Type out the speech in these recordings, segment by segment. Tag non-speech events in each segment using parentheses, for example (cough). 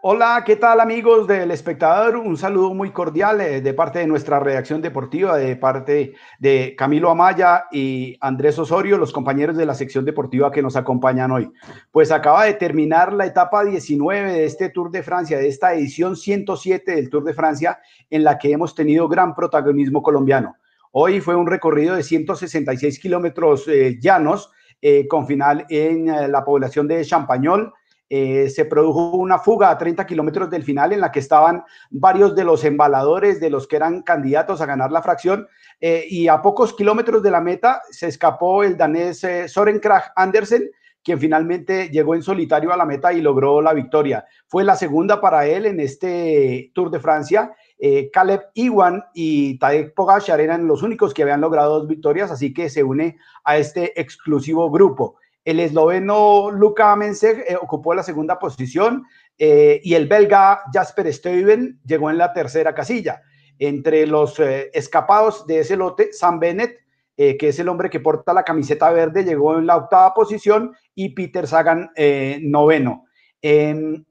Hola, ¿qué tal amigos del espectador? Un saludo muy cordial eh, de parte de nuestra redacción deportiva, de parte de Camilo Amaya y Andrés Osorio, los compañeros de la sección deportiva que nos acompañan hoy. Pues acaba de terminar la etapa 19 de este Tour de Francia, de esta edición 107 del Tour de Francia, en la que hemos tenido gran protagonismo colombiano. Hoy fue un recorrido de 166 kilómetros eh, llanos, eh, con final en la población de Champañol eh, se produjo una fuga a 30 kilómetros del final en la que estaban varios de los embaladores, de los que eran candidatos a ganar la fracción, eh, y a pocos kilómetros de la meta se escapó el danés eh, Soren Krag Andersen, quien finalmente llegó en solitario a la meta y logró la victoria. Fue la segunda para él en este Tour de Francia. Caleb Iwan y Tadej Pogashar eran los únicos que habían logrado dos victorias, así que se une a este exclusivo grupo. El esloveno Luka Mensek eh, ocupó la segunda posición eh, y el belga Jasper Steuben llegó en la tercera casilla. Entre los eh, escapados de ese lote, Sam Bennett, que es el hombre que porta la camiseta verde, llegó en la octava posición y Peter Sagan noveno. Em,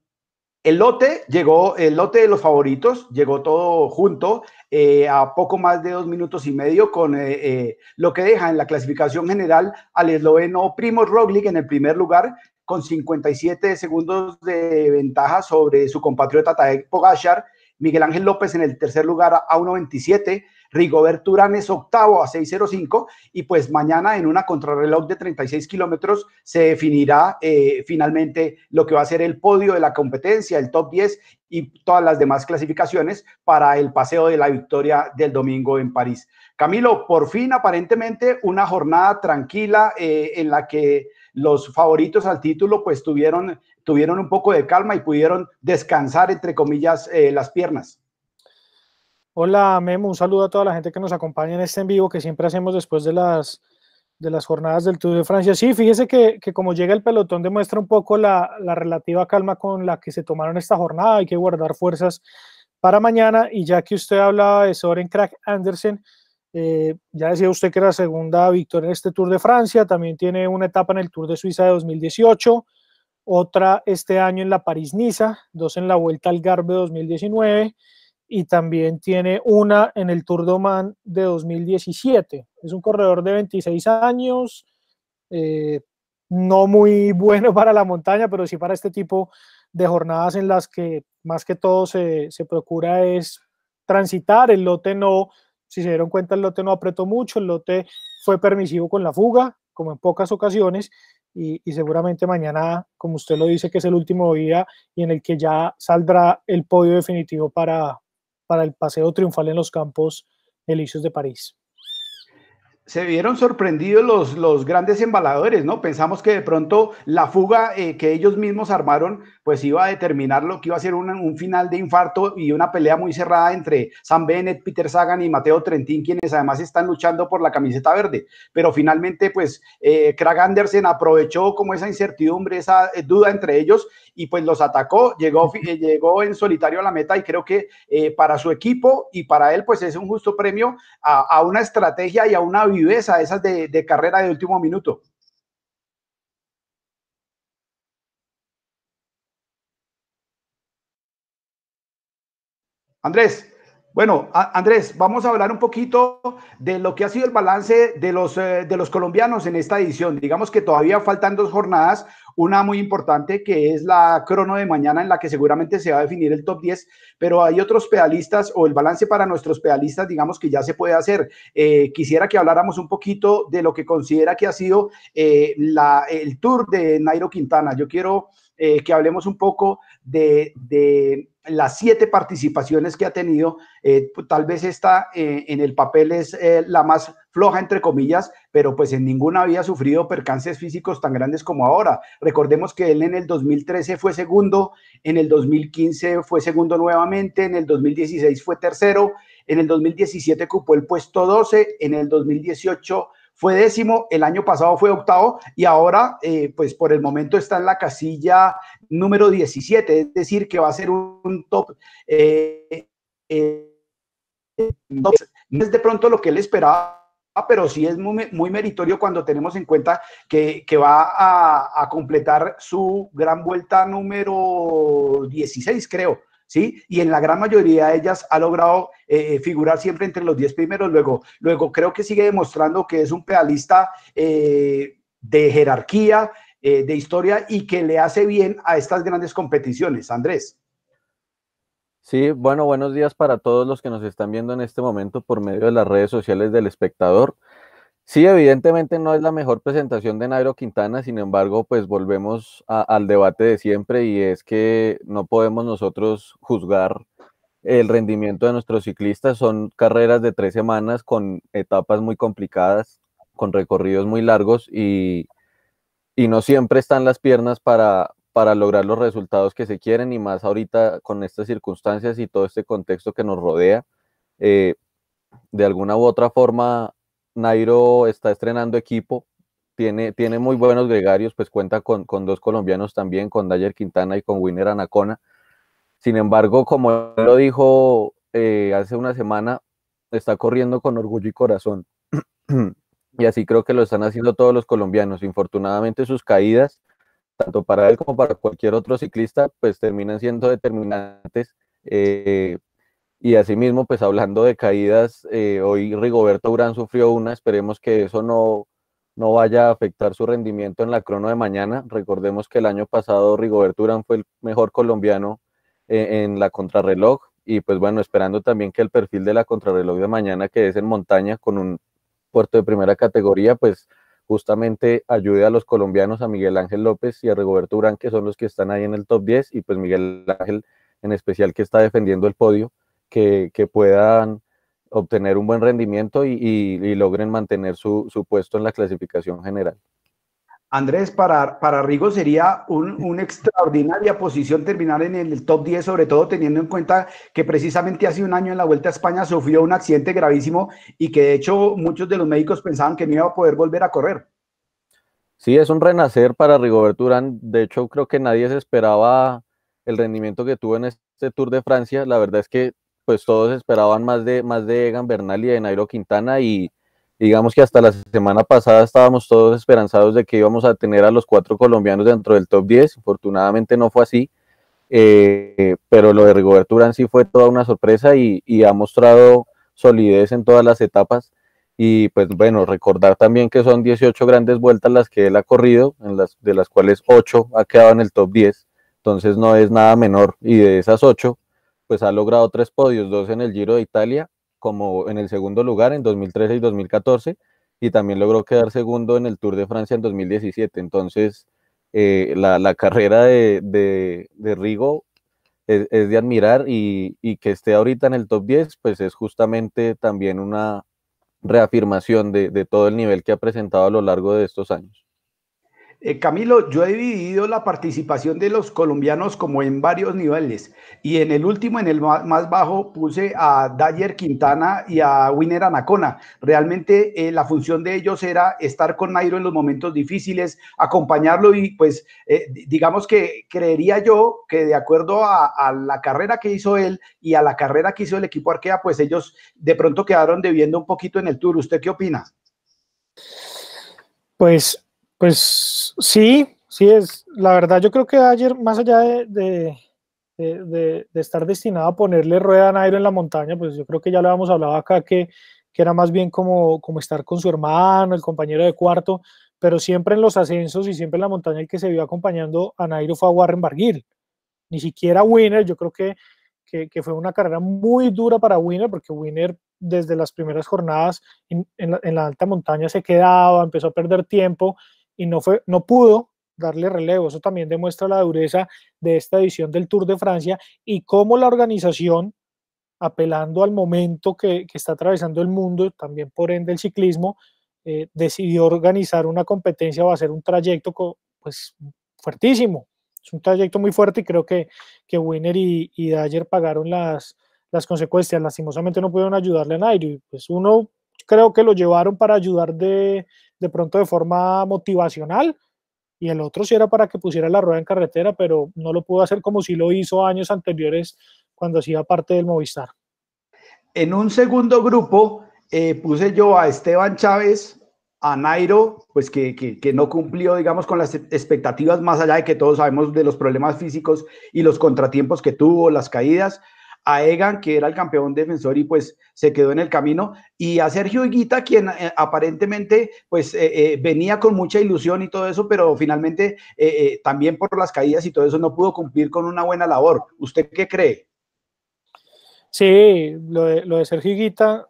el lote llegó, el lote de los favoritos llegó todo junto eh, a poco más de dos minutos y medio con eh, eh, lo que deja en la clasificación general al esloveno Primoz Roglic en el primer lugar con 57 segundos de ventaja sobre su compatriota Tadej Pogashar, Miguel Ángel López en el tercer lugar a 1.27, Rigoberto Urán es octavo a 6.05 y pues mañana en una contrarreloj de 36 kilómetros se definirá eh, finalmente lo que va a ser el podio de la competencia, el top 10 y todas las demás clasificaciones para el paseo de la victoria del domingo en París. Camilo, por fin aparentemente una jornada tranquila eh, en la que los favoritos al título pues tuvieron, tuvieron un poco de calma y pudieron descansar entre comillas eh, las piernas. Hola Memo, un saludo a toda la gente que nos acompaña en este en vivo que siempre hacemos después de las, de las jornadas del Tour de Francia. Sí, fíjese que, que como llega el pelotón demuestra un poco la, la, relativa calma con la que se tomaron esta jornada, hay que guardar fuerzas para mañana y ya que usted hablaba de Soren Crack Andersen, eh, ya decía usted que era segunda victoria en este Tour de Francia, también tiene una etapa en el Tour de Suiza de 2018, otra este año en la París-Niza, dos en la Vuelta al Garbe 2019 y también tiene una en el Tour de Oman de 2017. Es un corredor de 26 años, eh, no muy (laughs) bueno para la montaña, pero sí para este tipo de jornadas en las que más que todo se, procura es transitar. El lote no, si se dieron cuenta, el lote no apretó mucho, el lote fue permisivo con la fuga, como en pocas ocasiones, y, seguramente mañana, como usted lo dice, que es el último día y en el que ya saldrá el podio definitivo para, para el paseo triunfal en los campos elíseos de París se vieron sorprendidos los, los, grandes embaladores, ¿no? Pensamos que de pronto la fuga eh, que ellos mismos armaron, pues iba a determinar lo que iba a ser un, final de infarto y una pelea muy cerrada entre Sam Bennett, Peter Sagan y Mateo Trentín, quienes además están luchando por la camiseta verde. Pero finalmente, pues, eh, Craig Andersen aprovechó como esa incertidumbre, esa eh, duda entre ellos y pues los atacó, llegó, (laughs) eh, llegó en solitario a la meta y creo que para su equipo y para él, pues es un justo premio a, a una estrategia y a una viveza, esas de, de carrera de último minuto. Andrés. Bueno, Andrés, vamos a hablar un poquito de lo que ha sido el balance de los, eh, de los colombianos en esta edición. Digamos que todavía faltan dos jornadas, una muy importante que es la crono de mañana en la que seguramente se va a definir el top 10, pero hay otros pedalistas o el balance para nuestros pedalistas, digamos que ya se puede hacer. Eh, quisiera que habláramos un poquito de lo que considera que ha sido eh, la, el tour de Nairo Quintana. Yo quiero... Eh, que hablemos un poco de, las siete participaciones que ha tenido. Eh, pues, tal vez esta eh, en el papel es la más floja, entre comillas, pero pues en ninguna había sufrido percances físicos tan grandes como ahora. Recordemos que él en el 2013 fue segundo, en el 2015 fue segundo nuevamente, en el 2016 fue tercero, en el 2017 ocupó el puesto 12, en el 2018 fue décimo, el año pasado fue octavo y ahora, eh, pues por el momento está en la casilla número 17, es decir, que va a ser un eh, eh, top. no es de pronto lo que él esperaba pero sí es muy, meritorio cuando tenemos en cuenta que, va a, a, completar su gran vuelta número 16, creo, ¿sí? Y en la gran mayoría de ellas ha logrado eh, eh, figurar siempre entre los 10 primeros. Luego, luego creo que sigue demostrando que es un pedalista eh, de jerarquía, de historia y que le hace bien a estas grandes competiciones. Andrés. Sí, bueno, buenos días para todos los que nos están viendo en este momento por medio de las redes sociales del espectador. Sí, evidentemente no es la mejor presentación de Nairo Quintana, sin embargo, pues volvemos al debate de siempre y es que no podemos nosotros juzgar el rendimiento de nuestros ciclistas. Son carreras de tres semanas con etapas muy complicadas, con recorridos muy largos y, no siempre están las piernas para, para lograr los resultados que se quieren y más ahorita con estas circunstancias y todo este contexto que nos rodea. Eh, de alguna u otra forma Nairo está estrenando equipo, tiene, tiene muy buenos gregarios, pues cuenta con, dos colombianos también, con Dayer Quintana y con Winner Anacona. Sin embargo, como lo dijo eh, hace una semana, está corriendo con orgullo y corazón. (clears throat) y así creo que lo están haciendo todos los colombianos. Infortunadamente sus caídas, tanto para él como para cualquier otro ciclista, pues terminan siendo determinantes eh, y asimismo, pues hablando de caídas, eh, hoy Rigoberto Urán sufrió una, esperemos que eso no, no vaya a afectar su rendimiento en la crono de mañana. Recordemos que el año pasado Rigoberto Urán fue el mejor colombiano eh, en la contrarreloj y pues bueno, esperando también que el perfil de la contrarreloj de mañana, que es en montaña con un puerto de primera categoría, pues justamente ayude a los colombianos, a Miguel Ángel López y a Rigoberto Urán, que son los que están ahí en el top 10 y pues Miguel Ángel en especial que está defendiendo el podio que, puedan obtener un buen rendimiento y, logren mantener su, puesto en la clasificación general. Andrés, para, para Rigo sería (laughs) una extraordinaria posición terminar en el top 10, sobre todo teniendo en cuenta que precisamente hace un año en la Vuelta a España sufrió un accidente gravísimo y que de hecho muchos de los médicos pensaban que no iba a poder volver a correr. Sí, es un renacer para rigo Urán. De hecho, creo que nadie se esperaba el rendimiento que tuvo en este Tour de Francia. La verdad es que pues todos esperaban más de, más de Egan Bernal y de Nairo Quintana y digamos que hasta la semana pasada estábamos todos esperanzados de que íbamos a tener a los cuatro colombianos dentro del top 10, afortunadamente no fue así, eh, pero lo de Rigoberto Urán sí fue toda una sorpresa y, ha mostrado solidez en todas las etapas y pues bueno, recordar también que son 18 grandes vueltas las que él ha corrido, en las, de las cuales 8 ha quedado en el top 10, entonces no es nada menor y de esas 8 pues ha logrado tres podios, dos en el Giro de Italia, como en el segundo lugar en 2013 y 2014, y también logró quedar segundo en el Tour de Francia en 2017. Entonces, eh, la, la, carrera de, Rigo es, de admirar y, que esté ahorita en el top 10, pues es justamente también una reafirmación de todo el nivel que ha presentado a lo largo de estos años. Eh, Camilo, yo he dividido la participación de los colombianos como en varios niveles y en el último, en el más bajo, puse a Dayer Quintana y a Winner Anacona. Realmente eh, la función de ellos era estar con Nairo en los momentos difíciles, acompañarlo y pues eh, digamos que creería yo que de acuerdo a, a, la carrera que hizo él y a la carrera que hizo el equipo Arkea, pues ellos de pronto quedaron debiendo un poquito en el tour. ¿Usted qué opina? Pues pues sí, sí es. La verdad, yo creo que ayer, más allá de, de, de, estar destinado a ponerle rueda a Nairo en la montaña, pues yo creo que ya lo habíamos hablado acá que, que era más bien como, como estar con su hermano, el compañero de cuarto, pero siempre en los ascensos y siempre en la montaña el que se vio acompañando a Nairo fue a Warren Barguil. Ni siquiera Winner, yo creo que, que, que fue una carrera muy dura para Winner, porque Winner desde las primeras jornadas en, la, en, la, alta montaña se quedaba, empezó a perder tiempo y no, fue, no pudo darle relevo. Eso también demuestra la dureza de esta edición del Tour de Francia y cómo la organización, apelando al momento que, que está atravesando el mundo, también por ende el ciclismo, eh, decidió organizar una competencia va a ser un trayecto pues, fuertísimo. Es un trayecto muy fuerte y creo que, que Winner y, y Dyer pagaron las, las consecuencias. Lastimosamente no pudieron ayudarle a Nairo. Pues uno creo que lo llevaron para ayudar de, de pronto de forma motivacional, y el otro sí era para que pusiera la rueda en carretera, pero no lo pudo hacer como si lo hizo años anteriores cuando hacía parte del Movistar. En un segundo grupo eh, puse yo a Esteban Chávez, a Nairo, pues que, no cumplió, digamos, con las expectativas, más allá de que todos sabemos de los problemas físicos y los contratiempos que tuvo, las caídas, a Egan, que era el campeón defensor y pues se quedó en el camino, y a Sergio Higuita, quien eh, aparentemente pues eh, eh, venía con mucha ilusión y todo eso, pero finalmente también por las caídas y todo eso no pudo cumplir con una buena labor. ¿Usted qué cree? Sí, lo de, Sergio Higuita,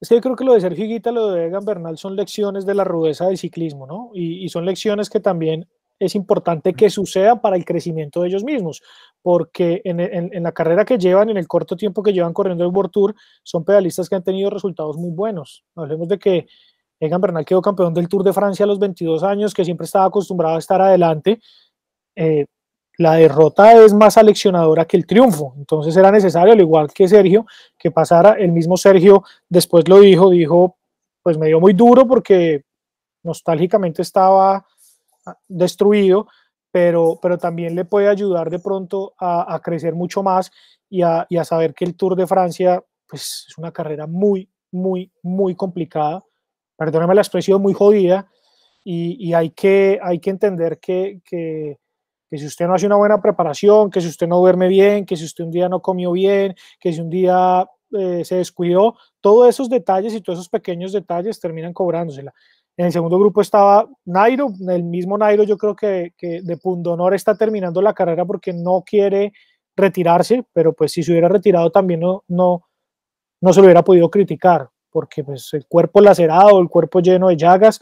es que yo creo que lo de Sergio Higuita, lo de Egan Bernal son lecciones de la rudeza del ciclismo, ¿no? y son lecciones que también es importante que suceda para el crecimiento de ellos mismos, porque en, en, la carrera que llevan, en el corto tiempo que llevan corriendo el World Tour, son pedalistas que han tenido resultados muy buenos. Hablemos de que Egan Bernal quedó campeón del Tour de Francia a los 22 años, que siempre estaba acostumbrado a estar adelante. Eh, la derrota es más aleccionadora que el triunfo. Entonces era necesario, al igual que Sergio, que pasara. El mismo Sergio después lo dijo, dijo, pues me dio muy duro porque nostálgicamente estaba destruido, pero, pero también le puede ayudar de pronto a, crecer mucho más y a, saber que el Tour de Francia pues, es una carrera muy, muy, muy complicada, perdóname la expresión, muy jodida, y, hay, que, hay que entender que, que, si usted no hace una buena preparación, que si usted no duerme bien, que si usted un día no comió bien, que si un día eh, se descuidó, todos esos detalles y todos esos pequeños detalles terminan cobrándosela. En el segundo grupo estaba Nairo, el mismo Nairo yo creo que, que de honor está terminando la carrera porque no quiere retirarse, pero pues si se hubiera retirado también no, no, no se lo hubiera podido criticar, porque pues el cuerpo lacerado, el cuerpo lleno de llagas,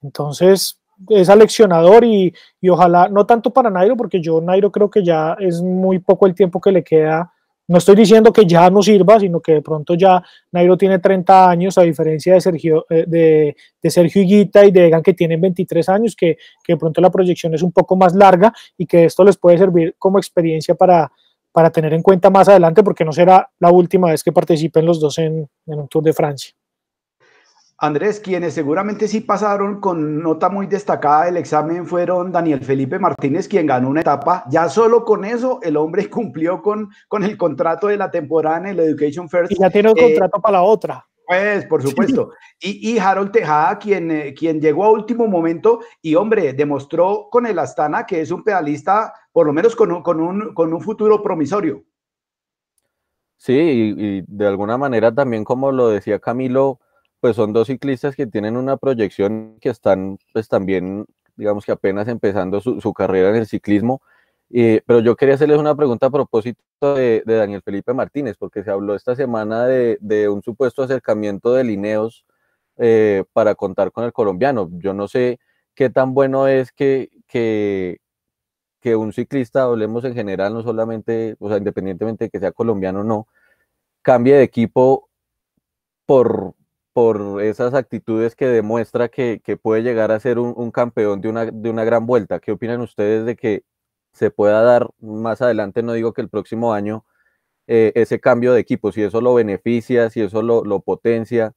entonces es aleccionador y, y ojalá, no tanto para Nairo, porque yo Nairo creo que ya es muy poco el tiempo que le queda no estoy diciendo que ya no sirva, sino que de pronto ya Nairo tiene 30 años, a diferencia de Sergio, eh, de, de Sergio Higuita y de Egan, que tienen 23 años, que, de pronto la proyección es un poco más larga y que esto les puede servir como experiencia para, para tener en cuenta más adelante, porque no será la última vez que participen los dos en un Tour de Francia. Andrés, quienes seguramente sí pasaron con nota muy destacada del examen fueron Daniel Felipe Martínez, quien ganó una etapa. Ya solo con eso, el hombre (laughs) cumplió con, con el contrato de la temporada en el Education First. Y ya tiene un eh, contrato para la otra. Pues, por supuesto. Y, Harold Tejada, quien, eh, quien llegó a último momento y, hombre, demostró con el Astana que es un pedalista, por lo menos con un, con un, futuro promisorio. Sí, y de alguna manera también, como lo decía Camilo, pues son dos ciclistas que tienen una proyección que están pues también, digamos que apenas empezando su, carrera en el ciclismo. Eh, pero yo quería hacerles una pregunta a propósito de, Daniel Felipe Martínez, porque se habló esta semana de, un supuesto acercamiento de Lineos eh, para contar con el colombiano. Yo no sé qué tan bueno es que, que, que un ciclista, hablemos en general, no solamente, o sea, independientemente de que sea colombiano o no, cambie de equipo por, por esas actitudes que demuestra que, puede llegar a ser un, campeón de una, de una gran vuelta. ¿Qué opinan ustedes de que se pueda dar más adelante, no digo que el próximo año, eh, ese cambio de equipo, si eso lo beneficia, si eso lo potencia?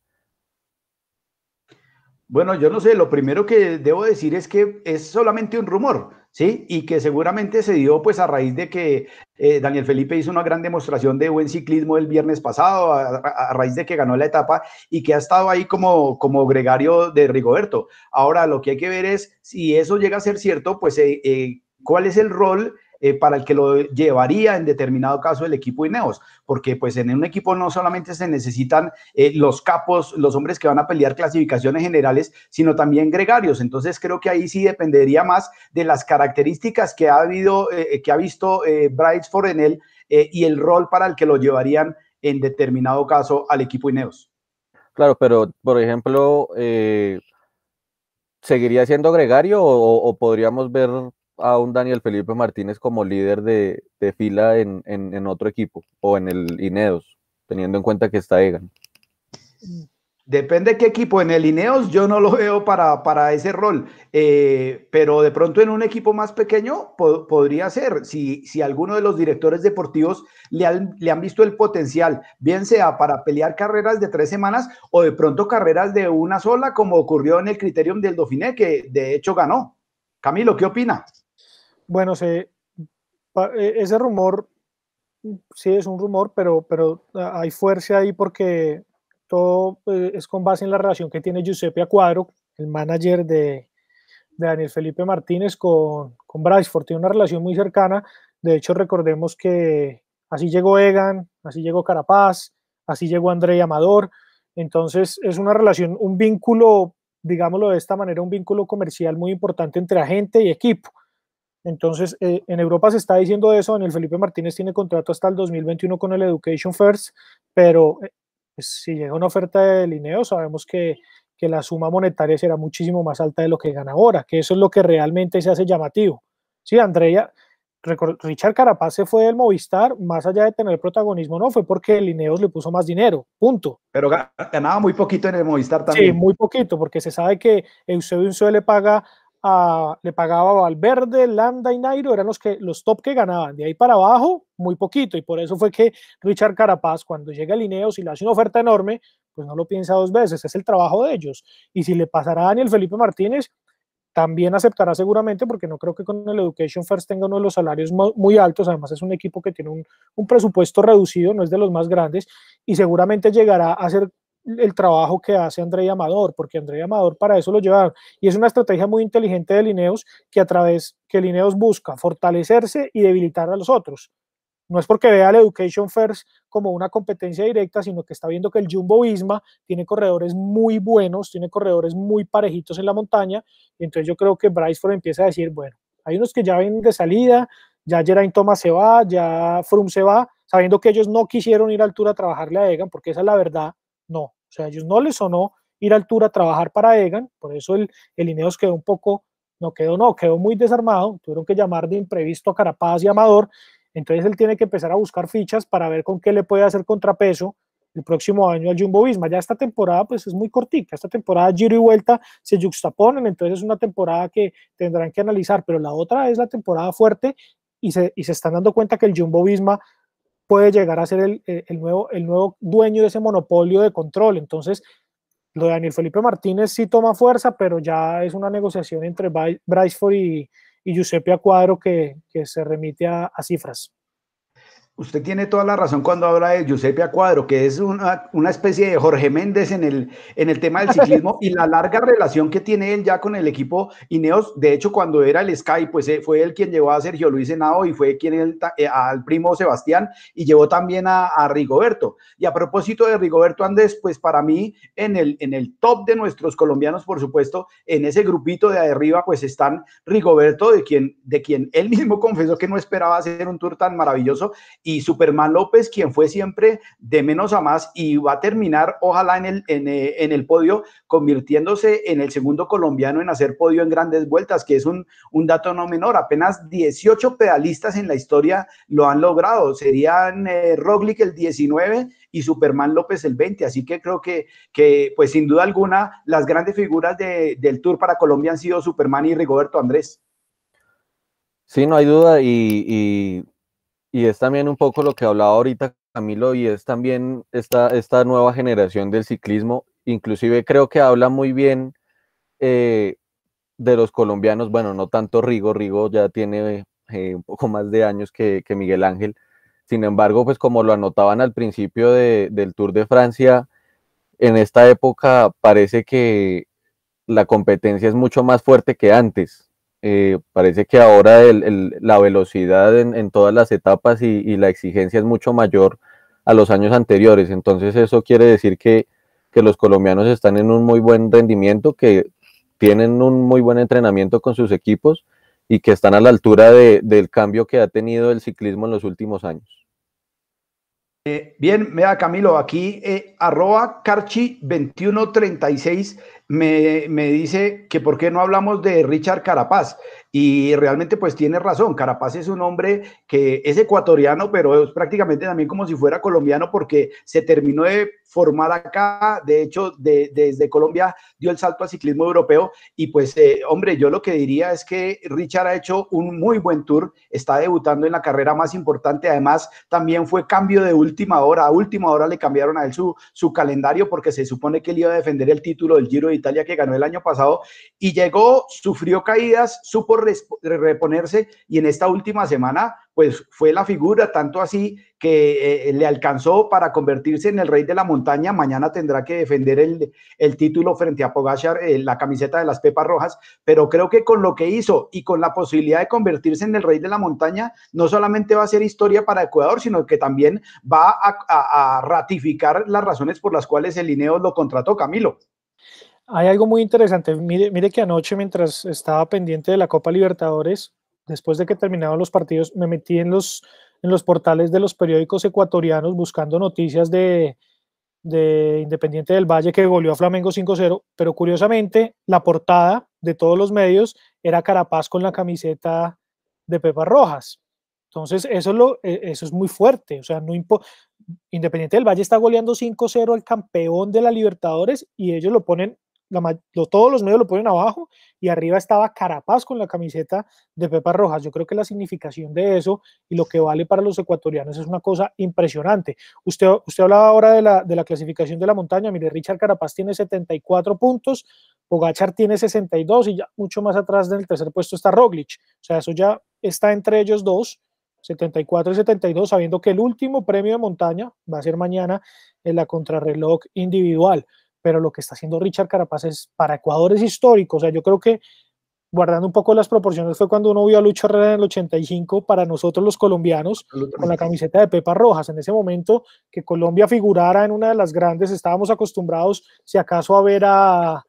Bueno, yo no sé, lo primero que debo decir es que es solamente un rumor. ¿sí? Y que seguramente se dio pues a raíz de que eh, Daniel Felipe hizo una gran demostración de buen ciclismo el viernes pasado, a, raíz de que ganó la etapa y que ha estado ahí como, como gregario de Rigoberto. Ahora lo que hay que ver es si eso llega a ser cierto, pues eh, eh, cuál es el rol eh, para el que lo llevaría en determinado caso el equipo Ineos, porque pues en un equipo no solamente se necesitan eh, los capos, los hombres que van a pelear clasificaciones generales, sino también gregarios. Entonces creo que ahí sí dependería más de las características que ha habido, eh, que ha visto Bryce él y el rol para el que lo llevarían en determinado caso al equipo Ineos. Claro, pero por ejemplo, ¿seguiría siendo gregario o podríamos ver a un Daniel Felipe Martínez como líder de, fila en, otro equipo o en el Ineos, teniendo en cuenta que está Egan? Depende qué equipo. En el Ineos yo no lo veo para, para ese rol, eh, pero de pronto en un equipo más pequeño podría ser, si, si alguno de los directores deportivos le han, le han visto el potencial, bien sea para pelear carreras de tres semanas o de pronto carreras de una sola, como ocurrió en el Criterium del Dauphiné, que de hecho ganó. Camilo, ¿qué opina? Bueno, e, ese rumor, sí es un rumor, pero, hay fuerza ahí porque todo eh, es con base en la relación que tiene Giuseppe Acuadro, el manager de, Daniel Felipe Martínez con, con Tiene una relación muy cercana. De hecho, recordemos que así llegó Egan, así llegó Carapaz, así llegó André Amador. Entonces, es una relación, un vínculo, digámoslo de esta manera, un vínculo comercial muy importante entre agente y equipo. Entonces, eh, en Europa se está diciendo eso, en el Felipe Martínez tiene contrato hasta el 2021 con el Education First, pero eh, pues, si llega una oferta de Lineo, sabemos que, la suma monetaria será muchísimo más alta de lo que gana ahora, que eso es lo que realmente se hace llamativo. Sí, Andrea, Richard Carapaz se fue del Movistar, más allá de tener protagonismo, no, fue porque el Lineo le puso más dinero, punto. Pero ganaba muy poquito en el Movistar también. Sí, muy poquito, porque se sabe que Eusebio le paga le pagaba Valverde, Landa y Nairo, eran los, que, los top que ganaban. De ahí para abajo, muy poquito. Y por eso fue que Richard Carapaz, cuando llega al Ineo, y le hace una oferta enorme, pues no lo piensa dos veces, es el trabajo de ellos. Y si le pasará a Daniel Felipe Martínez, también aceptará seguramente, porque no creo que con el Education First tenga uno de los salarios muy altos, además es un equipo que tiene un, un presupuesto reducido, no es de los más grandes, y seguramente llegará a ser el trabajo que hace André Amador, porque André Amador para eso lo lleva Y es una estrategia muy inteligente de Lineos que a través que Lineos busca fortalecerse y debilitar a los otros. No es porque vea la Education First como una competencia directa, sino que está viendo que el Jumbo Visma tiene corredores muy buenos, tiene corredores muy parejitos en la montaña. entonces yo creo que Bryce Ford empieza a decir, bueno, hay unos que ya vienen de salida, ya Geraint Thomas se va, ya Froome se va, sabiendo que ellos no quisieron ir a altura a trabajarle a Egan, porque esa es la verdad. No, o sea, a ellos no les sonó ir a altura a trabajar para Egan, por eso el, el Ineos quedó un poco, no quedó, no, quedó muy desarmado, tuvieron que llamar de imprevisto a Carapaz y Amador, entonces él tiene que empezar a buscar fichas para ver con qué le puede hacer contrapeso el próximo año al Jumbo Visma. Ya esta temporada pues es muy cortita, esta temporada giro y vuelta se juxtaponen, entonces es una temporada que tendrán que analizar, pero la otra es la temporada fuerte y se, y se están dando cuenta que el Jumbo Visma puede llegar a ser eh, el, nuevo, el nuevo dueño de ese monopolio de control. Entonces, lo de Daniel Felipe Martínez sí toma fuerza, pero ya es una negociación entre Bryceford y, Giuseppe Acuadro que, que se remite a cifras. Usted tiene toda la razón cuando habla de Giuseppe Acuadro, que es una, una, especie de Jorge Méndez en el, en el tema del ciclismo y la larga relación que tiene él ya con el equipo Ineos. De hecho, cuando era el Sky, pues eh, fue él quien llevó a Sergio Luis Henao y fue quien eh, al primo Sebastián y llevó también a, Rigoberto. Y a propósito de Rigoberto Andrés, pues para mí en el, en el top de nuestros colombianos, por supuesto, en ese grupito de arriba, pues están Rigoberto, de quien, de quien él mismo (laughs) confesó que no esperaba hacer un tour tan maravilloso y Superman López, quien fue siempre de menos a más y va a terminar, ojalá, en el, en, eh, el podio, convirtiéndose en el segundo colombiano en hacer podio en grandes vueltas, que es un, dato no menor. Apenas 18 pedalistas en la historia lo han logrado. Serían eh, Roglic el 19 y Superman López el 20. Así que creo que, que pues sin duda alguna, las grandes figuras del Tour para Colombia han sido Superman y Rigoberto Andrés. Sí, no hay duda. y y es también un poco lo que hablaba ahorita Camilo, y es también esta, esta nueva generación del ciclismo. Inclusive creo que habla muy bien eh, de los colombianos, bueno, no tanto Rigo, Rigo ya tiene eh, un poco más de años que, Miguel Ángel. Sin embargo, pues como lo anotaban al principio del Tour de Francia, en esta época parece que la competencia es mucho más fuerte que antes. Eh, parece que ahora la velocidad en, todas las etapas y, la exigencia es mucho mayor a los años anteriores. Entonces eso quiere decir que, los colombianos están en un muy buen rendimiento, que tienen un muy buen entrenamiento con sus equipos y que están a la altura del cambio que ha tenido el ciclismo en los últimos años. Eh, bien, mira Camilo, aquí eh, arroba carchi 2136 me, dice que por qué no hablamos de Richard Carapaz. Y realmente pues tiene razón, Carapaz es un hombre que es ecuatoriano, pero es prácticamente también como si fuera colombiano porque se terminó de formar acá, de hecho desde Colombia dio el salto al ciclismo europeo y pues eh, hombre, yo lo que diría es que Richard ha hecho un muy buen tour, está debutando en la carrera más importante, además también fue cambio de última hora, a última hora le cambiaron a él su, su calendario porque se supone que él iba a defender el título del Giro de Italia que ganó el año pasado y llegó, sufrió caídas, supo reponerse y en esta última semana pues fue la figura, tanto así que eh, le alcanzó para convertirse en el rey de la montaña. Mañana tendrá que defender el, el título frente a Pogachar, eh, la camiseta de las Pepas Rojas, pero creo que con lo que hizo y con la posibilidad de convertirse en el rey de la montaña, no solamente va a ser historia para Ecuador, sino que también va a, a ratificar las razones por las cuales el INEO lo contrató, Camilo. Hay algo muy interesante. Mire, que anoche, mientras estaba pendiente de la Copa Libertadores, después de que terminaban los partidos, me metí en los, en los portales de los periódicos ecuatorianos buscando noticias de, Independiente del Valle que goleó a Flamengo 5-0, pero curiosamente la portada de todos los medios era Carapaz con la camiseta de Pepa Rojas. Entonces, eso es, lo, e, eso es muy fuerte. O sea, no Independiente del Valle está goleando 5-0 al campeón de la Libertadores y ellos lo ponen todos los medios lo ponen abajo y arriba estaba Carapaz con la camiseta de Pepa Rojas. Yo creo que la significación de eso y lo que vale para los ecuatorianos es una cosa impresionante. Usted, usted hablaba ahora de la, clasificación de la montaña. Mire, Richard Carapaz tiene 74 puntos, Pogachar tiene 62 y ya mucho más atrás del tercer puesto está Roglic. O sea, eso ya está entre ellos dos. 74 y 72, sabiendo que el último premio de montaña va a ser mañana en la contrarreloj individual pero lo que está haciendo Richard Carapaz es para Ecuador es histórico. O sea, yo creo que guardando un poco las proporciones fue cuando uno vio a Lucho Herrera en el 85 para nosotros los colombianos con la camiseta de Pepa Rojas. En ese momento que Colombia figurara en una de las grandes, estábamos acostumbrados si acaso a ver a,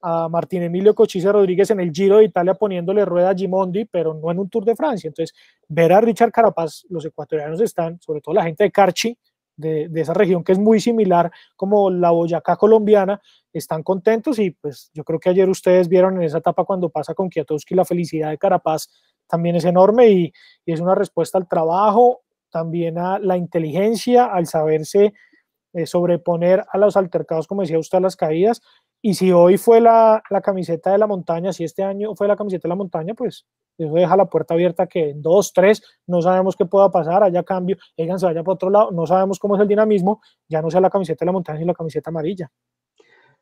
a Martín Emilio Cochise Rodríguez en el Giro de Italia poniéndole rueda a Gimondi, pero no en un Tour de Francia. Entonces, ver a Richard Carapaz, los ecuatorianos están, sobre todo la gente de Carchi, de, esa región, que es muy similar como la Boyacá colombiana, están contentos y pues yo creo que ayer ustedes vieron en esa etapa cuando pasa con Kwiatkowski la felicidad de Carapaz también es enorme y, es una respuesta al trabajo, también a la inteligencia, al saberse eh, sobreponer a los altercados, como decía usted, a las caídas. Y si hoy fue la camiseta de la montaña, si este año fue la camiseta de la montaña, pues eso deja la puerta abierta que en dos, tres, no sabemos qué pueda pasar, haya cambio, Egan se vaya para otro lado, no sabemos cómo es el dinamismo, ya no sea la camiseta de la montaña ni la camiseta amarilla.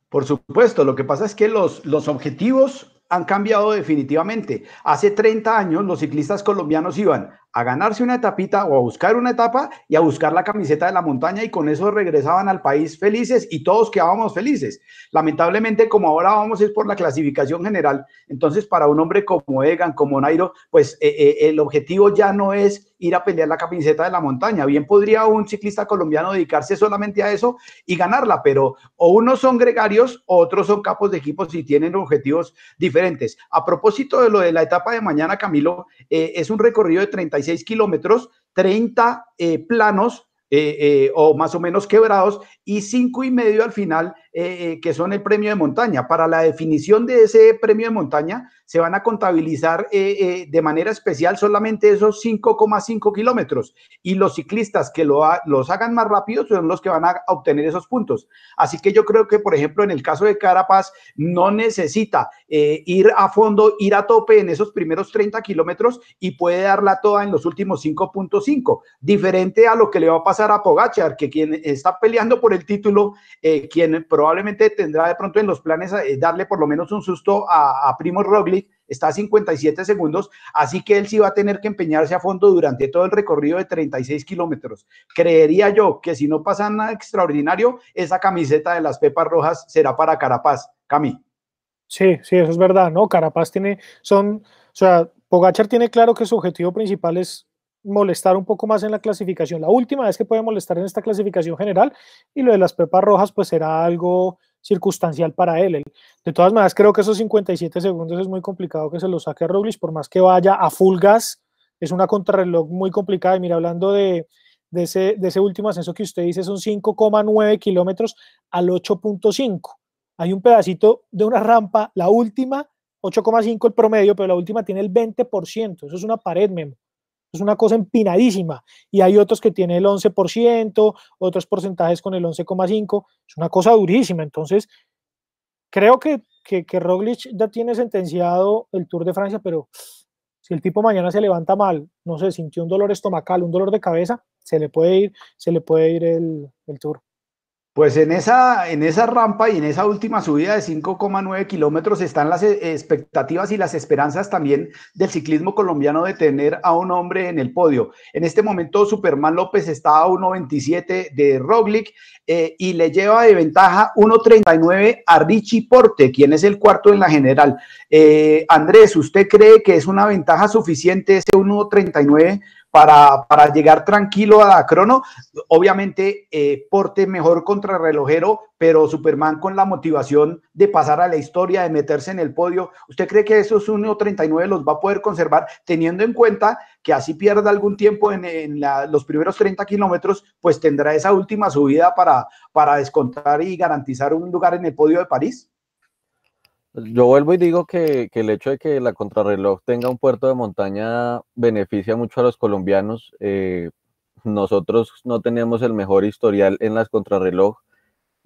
Por supuesto, lo que pasa es que los, los objetivos han cambiado definitivamente. Hace 30 años los ciclistas colombianos iban a ganarse una etapita o a buscar una etapa y a buscar la camiseta de la montaña y con eso regresaban al país felices y todos quedábamos felices. Lamentablemente, como ahora vamos es por la clasificación general, entonces para un hombre como Egan, como Nairo, pues eh, eh, el objetivo ya no es ir a pelear la camiseta de la montaña. Bien podría un ciclista colombiano dedicarse solamente a eso y ganarla, pero o unos son gregarios, otros son capos de equipos y tienen objetivos diferentes. A propósito de lo de la etapa de mañana, Camilo, eh, es un recorrido de 30 kilómetros, 30 eh, planos eh, eh, o más o menos quebrados y cinco y medio al final eh, eh, que son el premio de montaña. Para la definición de ese premio de montaña se van a contabilizar eh, de manera especial solamente esos 5,5 kilómetros y los ciclistas que lo los hagan más rápido son los que van a obtener esos puntos. Así que yo creo que, por ejemplo, en el caso de Carapaz no necesita ir a fondo, ir a tope en esos primeros 30 kilómetros y puede darla toda en los últimos 5.5, diferente a lo que le va a pasar a Pogachar, que quien está peleando por el título, quien probablemente probablemente tendrá de pronto en los planes eh, darle por lo menos un susto a, Primo Roglic, está a 57 segundos, así que él sí va a tener que empeñarse a fondo durante todo el recorrido de 36 kilómetros. Creería yo que si no pasa nada extraordinario, esa camiseta de las Pepas Rojas será para Carapaz, Cami. Sí, sí, eso es verdad, ¿no? Carapaz tiene, son, o sea, Pogachar tiene claro que su objetivo principal es molestar un poco más en la clasificación. La última vez que puede molestar en esta clasificación general y lo de las pepas rojas pues será algo circunstancial para él. De todas maneras creo que esos 57 segundos es muy complicado que se los saque a Roglic por más que vaya a full gas. Es una contrarreloj muy complicada y mira, hablando de, ese, de ese último ascenso que usted dice son 5,9 kilómetros al 8.5. Hay un pedacito de una rampa, la última 8,5 el promedio, pero la última tiene el 20%. Eso es una pared, Memo es una cosa empinadísima. Y hay otros que tienen el 11%, otros porcentajes con el 11,5%, es una cosa durísima. Entonces, creo que, que, Roglic ya tiene sentenciado el Tour de Francia, pero si el tipo mañana se levanta mal, no sé, sintió un dolor estomacal, un dolor de cabeza, se le puede ir, se le puede ir el tour. Pues en esa, en esa rampa y en esa última subida de 5,9 kilómetros están las eh, expectativas y las esperanzas también del ciclismo colombiano de tener a un hombre en el podio. En este momento Superman López está a 1,27 de Roglic eh, y le lleva de ventaja 1,39 a Richie Porte, quien es el cuarto en la general. Eh, Andrés, ¿usted cree que es una ventaja suficiente ese 1,39 para, para llegar tranquilo a la Crono. Obviamente, eh, Porte mejor contrarrelojero, pero Superman con la motivación de pasar a la historia, de meterse en el podio. ¿Usted cree que esos 1.39 los va a poder conservar, teniendo en cuenta que así pierda algún tiempo en, los primeros 30 kilómetros, pues tendrá esa última subida para, para descontar y garantizar un lugar en el podio de París? Yo vuelvo y digo que, el hecho de que la contrarreloj tenga un puerto de montaña beneficia mucho a los colombianos. Eh, nosotros no tenemos el mejor historial en las contrarreloj.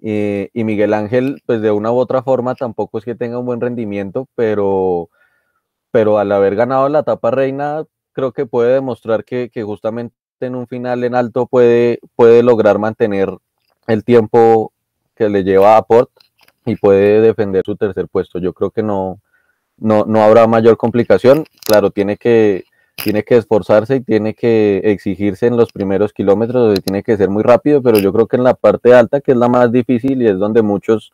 Eh, y Miguel Ángel, pues de una u otra forma, tampoco es que tenga un buen rendimiento, pero, pero al haber ganado la etapa reina, creo que puede demostrar que, justamente en un final en alto puede, puede lograr mantener el tiempo que le lleva a Port y puede defender su tercer puesto. Yo creo que no, no, no habrá mayor complicación. Claro, tiene que, tiene que esforzarse y tiene que exigirse en los primeros kilómetros, donde tiene que ser muy rápido, pero yo creo que en la parte alta, que es la más difícil y es donde muchos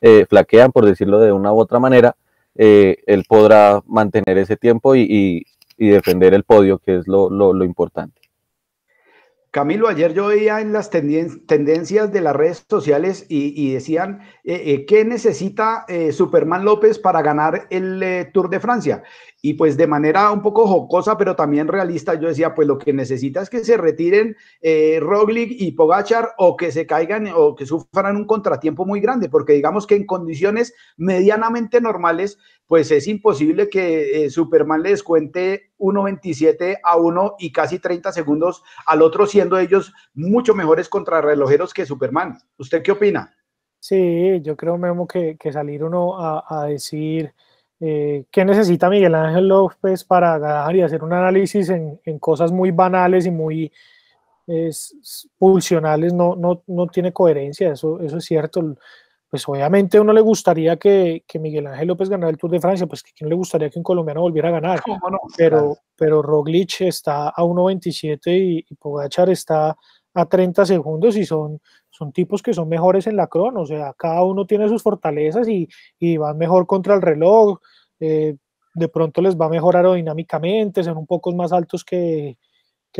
eh, flaquean, por decirlo de una u otra manera, eh, él podrá mantener ese tiempo y, defender el podio, que es lo importante. Camilo, ayer yo veía en las tendencias de las redes sociales y, decían eh, eh, qué necesita eh, Superman López para ganar el Tour de Francia. Y pues de manera un poco jocosa, pero también realista, yo decía, pues lo que necesita es que se retiren eh, Roglic y Pogachar o que se caigan o que sufran un contratiempo muy grande, porque digamos que en condiciones medianamente normales, pues es imposible que eh, Superman les cuente 1.27 a 1 y casi 30 segundos al otro, siendo ellos mucho mejores contrarrelojeros que Superman. ¿Usted qué opina? Sí, yo creo, mismo que, que salir uno a, a decir eh, ¿Qué necesita Miguel Ángel López para ganar y hacer un análisis en, cosas muy banales y muy pulsionales? No, no, tiene coherencia, eso, eso es cierto. Pues obviamente a uno le gustaría que, Miguel Ángel López ganara el Tour de Francia, pues quién le gustaría que un colombiano volviera a ganar. Pero, pero Roglic está a 1.27 y, y Pogachar está a 30 segundos y son son tipos que son mejores en la crono, o sea, cada uno tiene sus fortalezas y, y van mejor contra el reloj, eh, de pronto les va mejor aerodinámicamente, son un poco más altos que,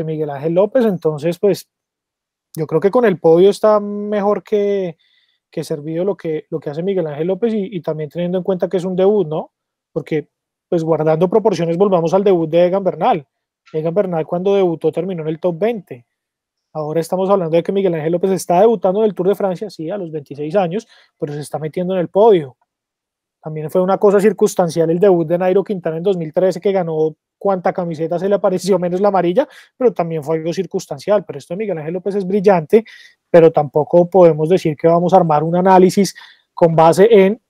Miguel Ángel López, entonces pues yo creo que con el podio está mejor que, servido lo que, lo que hace Miguel Ángel López y, y, también teniendo en cuenta que es un debut, ¿no? Porque, pues guardando proporciones, volvamos al debut de Egan Bernal. Egan Bernal cuando debutó terminó en el top 20. Ahora estamos hablando de que Miguel Ángel López está debutando en el Tour de Francia, sí, a los 26 años, pero se está metiendo en el podio. También fue una cosa circunstancial el debut de Nairo Quintana en 2013, que ganó cuánta camiseta se le apareció (laughs) menos la amarilla, pero también fue algo circunstancial. Pero esto de Miguel Ángel López es brillante, pero tampoco podemos decir que vamos a armar un análisis con base en,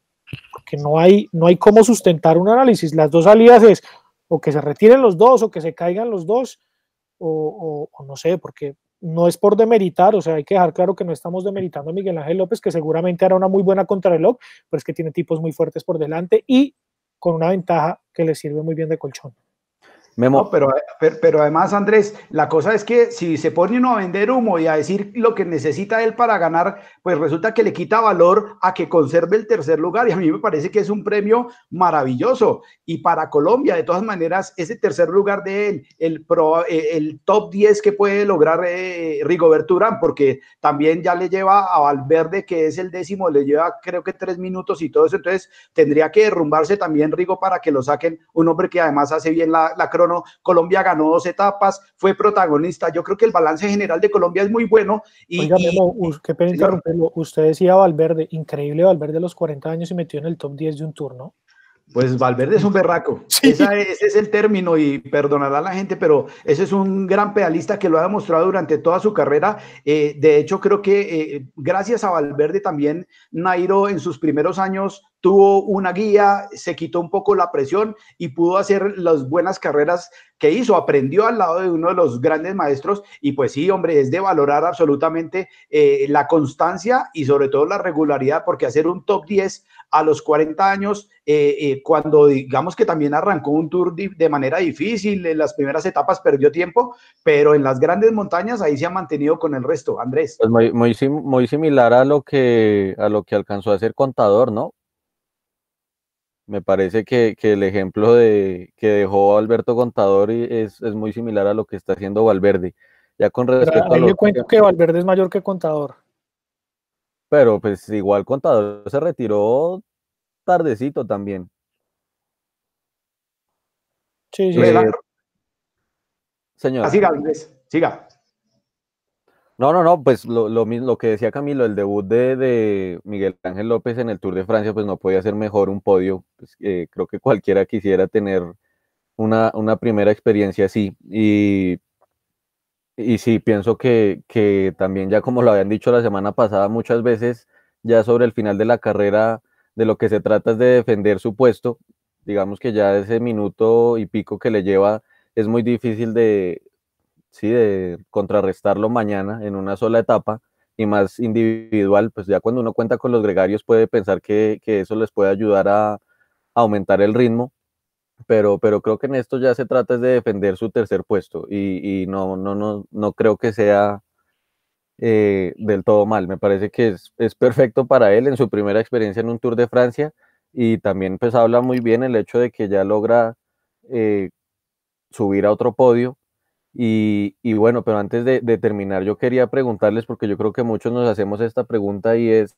porque no hay, no hay cómo sustentar un análisis. Las dos salidas es o que se retiren los dos, o que se caigan los dos, o no sé, porque no es por demeritar, o sea, hay que dejar claro que no estamos demeritando a Miguel Ángel López, que seguramente hará una muy buena contrarreloj, pero es que tiene tipos muy fuertes por delante y con una ventaja que le sirve muy bien de colchón. Memo. pero, pero, pero, además, Andrés, la cosa es que si se pone uno a vender humo y a decir lo que necesita él para ganar, pues resulta que le quita valor a que conserve el tercer lugar y a mí me parece que es un premio maravilloso. Y para Colombia, de todas maneras, ese tercer lugar de él, el, eh, el top 10 que puede lograr rigo eh, Rigoberto porque también ya le lleva a Valverde, que es el décimo, le lleva creo que tres minutos y todo eso, entonces tendría que derrumbarse también Rigo para que lo saquen, un hombre que además hace bien la, crono. Colombia ganó dos etapas, fue protagonista. Yo creo que el balance general de Colombia es muy bueno. Y, usted, decía Valverde, increíble Valverde a los 40 años y metió en el top 10 de un turno. Pues Valverde es un berraco. (laughs) ese es el término y perdonará la gente, pero ese es un gran pedalista que lo ha demostrado durante toda su carrera. Eh, de hecho, creo que eh, gracias a Valverde también Nairo en sus primeros años tuvo una guía, se quitó un poco la presión y pudo hacer las buenas carreras que hizo, aprendió al lado de uno de los grandes maestros y pues sí, hombre, es de valorar absolutamente eh, la constancia y sobre todo la regularidad, porque hacer un top 10 a los 40 años, eh, eh, cuando digamos que también arrancó un tour de, manera difícil, en las primeras etapas perdió tiempo, pero en las grandes montañas ahí se ha mantenido con el resto, Andrés. Pues muy, muy, muy similar a lo, que, a lo que alcanzó a hacer Contador, ¿no? me parece que, el ejemplo de, que dejó Alberto Contador es, es, muy similar a lo que está haciendo Valverde. Ya con respecto a. Lo... cuento que Valverde es mayor que Contador. Pero pues igual Contador se retiró tardecito también. Sí, sí. Eh, señor. Así, ah, Siga. No, no, no, pues lo, lo, lo que decía Camilo, el debut de, Miguel Ángel López en el Tour de Francia, pues no podía ser mejor un podio. Pues, eh, creo que cualquiera quisiera tener una, primera experiencia así. Y, y sí, pienso que, que también ya como lo habían dicho la semana pasada, muchas veces ya sobre el final de la carrera, de lo que se trata es de defender su puesto. Digamos que ya ese minuto y pico que le lleva es muy difícil de, ¿sí? de contrarrestarlo mañana en una sola etapa y más individual, pues ya cuando uno cuenta con los gregarios puede pensar que, eso les puede ayudar a, aumentar el ritmo, pero, pero creo que en esto ya se trata de defender su tercer puesto y, no, no, no, no creo que sea eh, del todo mal. Me parece que es, perfecto para él en su primera experiencia en un Tour de Francia y también pues habla muy bien el hecho de que ya logra eh, subir a otro podio y, bueno, pero antes de, terminar, yo quería preguntarles, porque yo creo que muchos nos hacemos esta pregunta y es,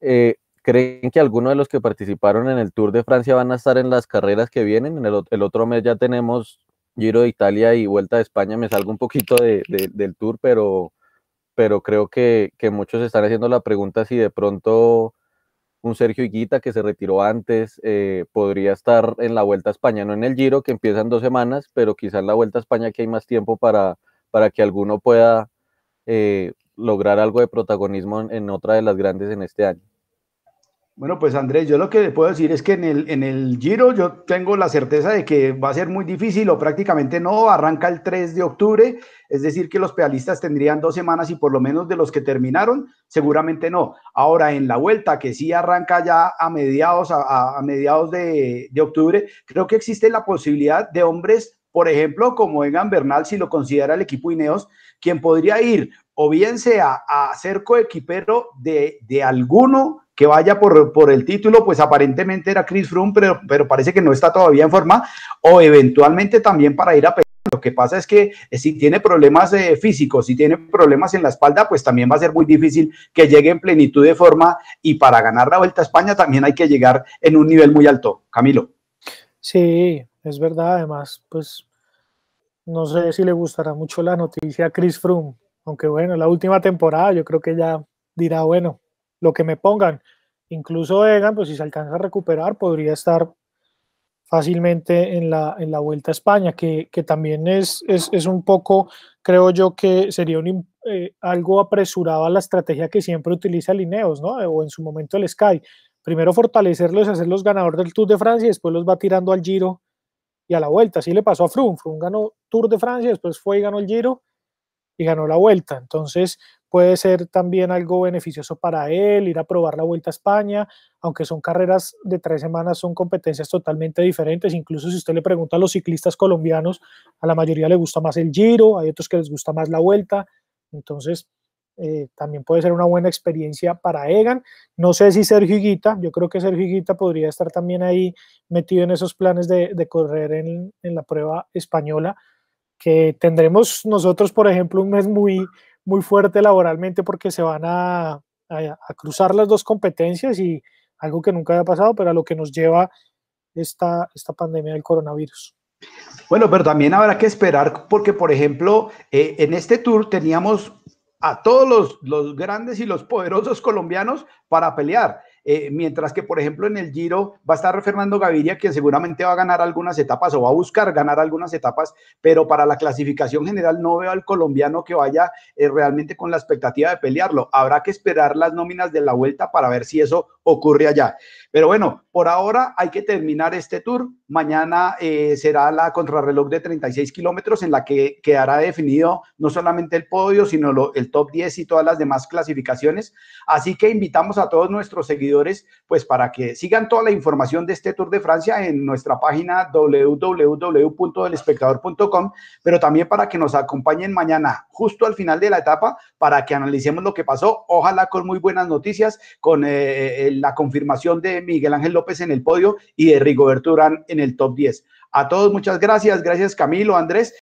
eh, ¿creen que alguno de los que participaron en el Tour de Francia van a estar en las carreras que vienen? En el, otro mes ya tenemos Giro de Italia y Vuelta de España, me salgo un poquito del Tour, pero, pero creo que muchos están haciendo la pregunta si de pronto un Sergio Higuita que se retiró antes, eh, podría estar en la Vuelta a España, no en el Giro, que empieza en dos semanas, pero quizá en la Vuelta a España que hay más tiempo para, para que alguno pueda eh, lograr algo de protagonismo en otra de las grandes en este año. Bueno, pues Andrés, yo lo que le puedo decir es que en el, en el Giro yo tengo la certeza de que va a ser muy difícil o prácticamente no, arranca el 3 de octubre, es decir que los pedalistas tendrían dos semanas y por lo menos de los que terminaron, seguramente no. Ahora en la vuelta, que sí arranca ya a mediados, a, mediados de, octubre, creo que existe la posibilidad de hombres por ejemplo, como Egan Bernal, si lo considera el equipo Ineos, quien podría ir o bien sea a ser coequipero de, de alguno que vaya por, por el título, pues aparentemente era Chris Froome, pero, pero parece que no está todavía en forma, o eventualmente también para ir a Perú, Lo que pasa es que eh, si tiene problemas eh, físicos, si tiene problemas en la espalda, pues también va a ser muy difícil que llegue en plenitud de forma y para ganar la Vuelta a España también hay que llegar en un nivel muy alto. Camilo. Sí, es verdad. Además, pues no sé si le gustará mucho la noticia a Chris Froome, aunque bueno, la última temporada yo creo que ya dirá, bueno, lo que me pongan. Incluso Egan, pues si se alcanza a recuperar, podría estar fácilmente en la, Vuelta a España, que, también es, es, un poco, creo yo, que sería un, eh, algo apresurado a la estrategia que siempre utiliza Lineos, ¿no? O en su momento el Sky. Primero fortalecerlos, hacerlos ganadores del Tour de Francia y después los va tirando al Giro y a la Vuelta. Así le pasó a Froome. Froome ganó Tour de Francia, después fue y ganó el Giro y ganó la Vuelta. Entonces, puede ser también algo beneficioso para él, ir a probar la Vuelta a España, aunque son carreras de tres semanas, son competencias totalmente diferentes, incluso si usted le pregunta a los ciclistas colombianos, a la mayoría le gusta más el Giro, hay otros que les gusta más la Vuelta, entonces eh, también puede ser una buena experiencia para Egan. No sé si Sergio Higuita, yo creo que Sergio Higuita podría estar también ahí metido en esos planes de, correr en, en, la prueba española, que tendremos nosotros, por ejemplo, un mes muy, muy fuerte laboralmente porque se van a, cruzar las dos competencias y algo que nunca había pasado, pero a lo que nos lleva esta, esta pandemia del coronavirus. Bueno, pero también habrá que esperar porque, por ejemplo, eh, en este tour teníamos a todos los, los, grandes y los poderosos colombianos para pelear. Eh, mientras que, por ejemplo, en el Giro va a estar Fernando Gaviria, quien seguramente va a ganar algunas etapas o va a buscar ganar algunas etapas, pero para la clasificación general no veo al colombiano que vaya eh, realmente con la expectativa de pelearlo. Habrá que esperar las nóminas de la vuelta para ver si eso ocurre allá. Pero bueno, por ahora hay que terminar este tour. Mañana eh, será la contrarreloj de 36 kilómetros en la que quedará definido no solamente el podio, sino el top 10 y todas las demás clasificaciones. Así que invitamos a todos nuestros seguidores pues para que sigan toda la información de este Tour de Francia en nuestra página www.delespectador.com pero también para que nos acompañen mañana justo al final de la etapa para que analicemos lo que pasó. Ojalá con muy buenas noticias, con eh, eh, la confirmación de Miguel Ángel López en el podio y de Rigoberto Urán en el top 10. A todos, muchas gracias. Gracias Camilo, Andrés.